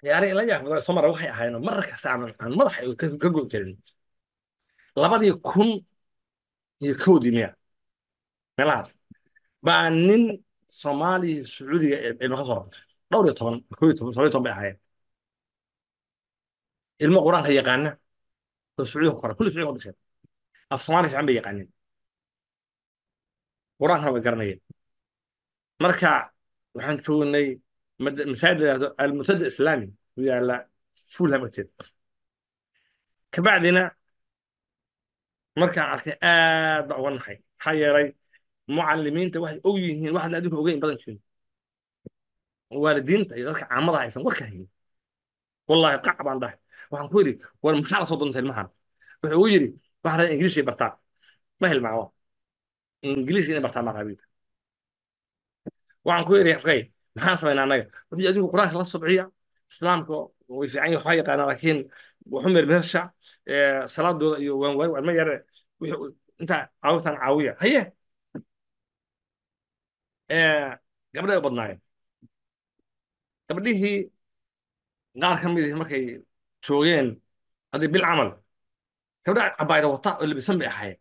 ciyaarihii la yaab somar waxay ahayno marar kasta aan madaxa ka goy karin labadii kun iyo kowdii miya meelahaas baa nin soomaaliya sacuudiga ilmo ka soo rabtay dhowr iyo toban koo iyo toban soon toban bay ahaayeen ilmo qur-aanka yaqaana oo sacuudiga ku kora kulli sacuudiga ku dhasheen af soomaaliya fiican bay yaqaaneen qur-aankana way garanayeen marka waxaan joognay masaajid almuntada islaami u yaala fulham agteed kabacdina markaan arkay aad baa uga naxay maxaa yeelay mucalimiinta waxay og yihiin waxaadna adinka ogeyn badan jirin waalidiinta iyo dadka caamada aysan warka hayin wallahi qac baan dhahay waxaan ku yidhi war maxaa la soo doonta ilmahan wuxuu ugu yidhi waxaan rabaa ingiliish ay bartaan ma hilmaamo ingiliish inay bartaan baan maxaan samayna anaga wixii adigu qur-aanka la subciya islaamka way fiican waxaa yaqaana laakiin waxu mermersha salaadooda iyo waanwaay waalma yare intaa caawibtaan caawiya haye gabdhay u badnaayeen gabdhihii qaar ka midii markay joogeen haddii bil camal gabdha cabaayada wata oo labisan bay ahaayeen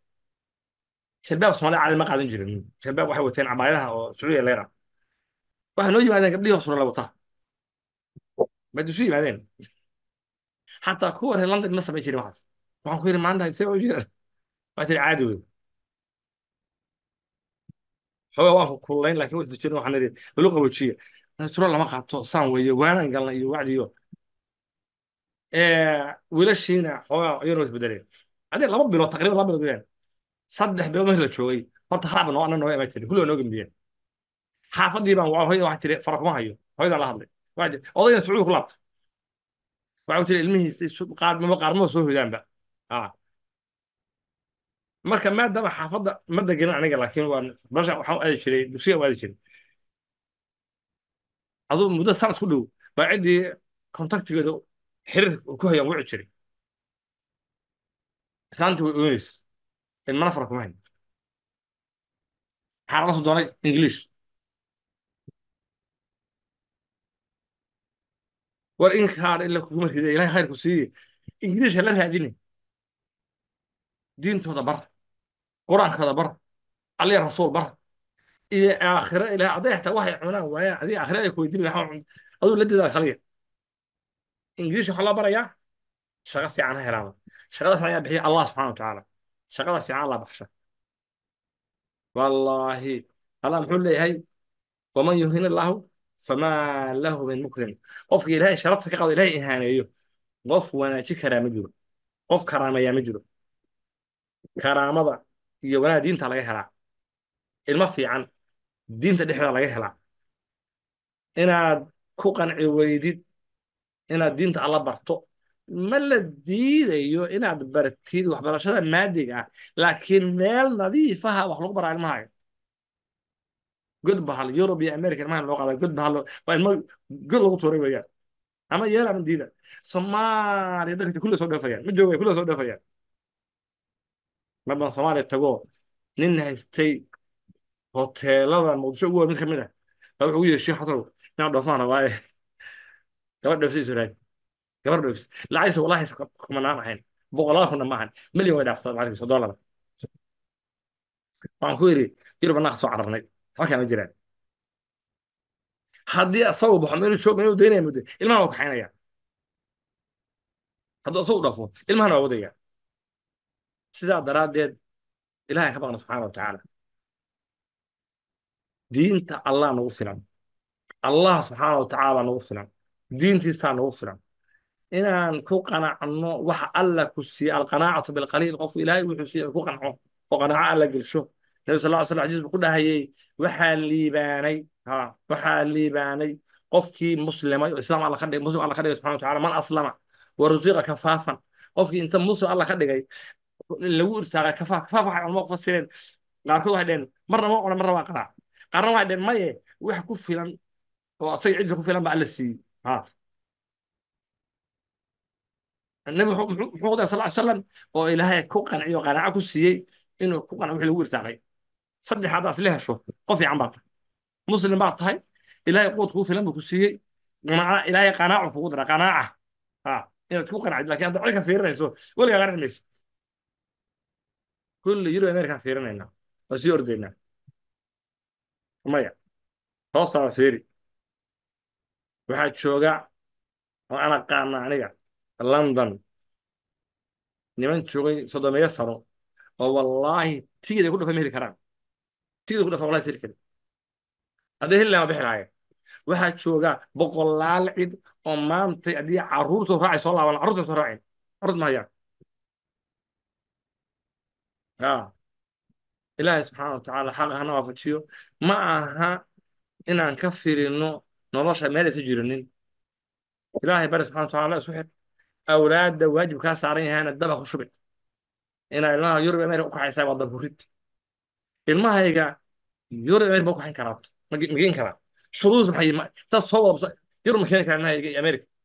jalbaab soomaaliya caadi ma qaadan jirin jalbaab waxay wateen cabaayadaha oo sacuudiya leera waxay noo yimaadeen gabdhihii hoos hore la wataa baad isu yimaadeen xataa kuwa reer london ma samayn jirin waxaas waxaan ku yidhi maanta see u jiraan waa tiri caadi wey xoogaa waan ku kululayn laakiin jirin waxaan idhi lalu qabojiya suro lama qaato saan weeye waanaan galna iyo wacdiyo wiilashiina xoogaa ayuu noo isbedeleen adee laba bilood taqriban laba bilood weyaan saddex bilood markii la joogay horta haraba noo anna noo imaan jirin kulli waa noo gembiyeen xaafadii baan hooyada wax tiri fara kuma hayo hooyada la hadlay odayna sacuud ku laabta waxa tiri ilmihiisa qaarmaba soo hodaanba marka maadaama xaafadda ma degenin aniga laakiin waan basha waxaan aadi jiray dugsiga waadi jiray aduu muddo sanad ku dhow baa ciddii contactigeeda xiriir ku hayaan wici jiray islaanti way ooneys in mana fara kuma hayn waxaan la soo doonay ingiliish war inkaar ila kuguma rida ilahay khayrku siiye ingiriishka la raadine diintooda bar qur-aankooda bar aliya rasuul bar iyo aakhiro ilahay adday waxay cunaan waayaan adii aakhiro ay kuweydin lahaa aduu la didaa kaliya ingiriishka waxaa loo barayaa shaqo fiican ha helaaba shaqada fiican yaa bixiya allah subxana watacaala shaqada fiican allah baxsha wallaahi allah muxuu leeyahay waman yuhin illaahu famaa lahu min mukrim qofka ilahay sharafta ka qado ilahay ihaaneeyo qof wanaaji karaa ma jiro qof karaameeyaa ma jiro karaamada iyo wanaag diinta laga helaa ilmo fiican diinta dhexdeeda laga helaa inaad ku qanci weydid inaad diinta alla barto ma la diidayo inaad bartid waxbarashada maadiga ah laakiin meel nadiifaha wax lagu baraa ilmahaaga god ba yurub iyo america ilmahan loo qaada god ba waa ilmo god lagu tuuray weeyaan ama yeela ama diida soomaaliya dadka kulle soo dhafayaan ma jooga kulle soo dhafayaan mar badan soomaaliya tago nin haystay hoteelada muqdisho ugu weyn mid ka mid ah baa wuxuu yidhi sheekh xasan inaan dhoofaan waaye gabar dhoofsa isu raadi gabar dhoofsa lacagtiisa walahi kumanaan ahayn boqolaal kunna ma milyan way dhaaftay lacagtiisa dollar waxaan ku yidhi yurub annaga soo cararnay halkaan ma jiraan haddii asagu baxo meel joog meel daynaya muddo ilmahan waa kaxaynaya hadduu asagu dhaafo ilmahana waa wadaya sidaa daraaddeed ilahay ka baqna subxaana wa tacaala diinta allah nagu filan allah subxaana wa tacaala baa nagu filan diintiisaa nagu filan inaan ku qanacno waxa alla ku siiye alqanaacatu bilqaliil qofku ilaahay wuxuu siiye ku qanco oo qanaaco alla gelsho nabi sal sl xadis buu ku dhahayey waxaa liibaanay ha waxaa liibaanay qofkii muslimay oo alla ka dhigay muslim alla ka dhigay subxana wataala man aslama wa rusiqa kafaafan qofkii inta muslim alla ka dhigay lagu irsaaqay kafaaf kafaaf waxay culmo ku qaarkood waxay dhaheen marna ma cuna marna waa qaraac qaarna waxay dhaheen maye wax ku filan oo asaga cidda ku filan ba alla siiyey ha nabi muxuu qudar sal slam oo ilaahay ku qanciyo qanaaco ku siiyey inuu ku qanco wix lagu irsaaqay saddexaadaas la hesho qof fiican baad tahay muslim baad tahay ilaahay quud kuu filan buu ku siiyey ilaahay qanaacu kugu dara qanaaca inaad ku qanacid lakin hadda cirka fiirinayso weligaa qanaac maysa kulli yurub amerikaan fiirinaynaa oo sii ordaynaa maya hoostaada fiiri waxaa jooga oo an aqaana aniga london niman joogay soddomeeyo sano oo wallaahi tigida ku dhufan ma heli karaan tid ku dhafa wallahi siri kari haddii hilli bixi lahaayeen waxaa jooga boqolaal cid oo maantay haddii carruurtoo raacay soo laaban carruurta soo raacayn carruurt ma hayaan ilaahay subxaana watacaala xaq hana waafajiyo ma aha inaan ka firino nolosha meelaysa jiranin ilaahay bari subxana watacaala isu xir awlaadda waajib kaa saaran yahaana daba ku shubin inaa ilmaha yurub america u kacaysaa waa daburid ilmahayga yur ma ku hayn karaa ma geen karaa shuruud maxay taas soo wada yur ma keeni karaa ilmahayga iyo america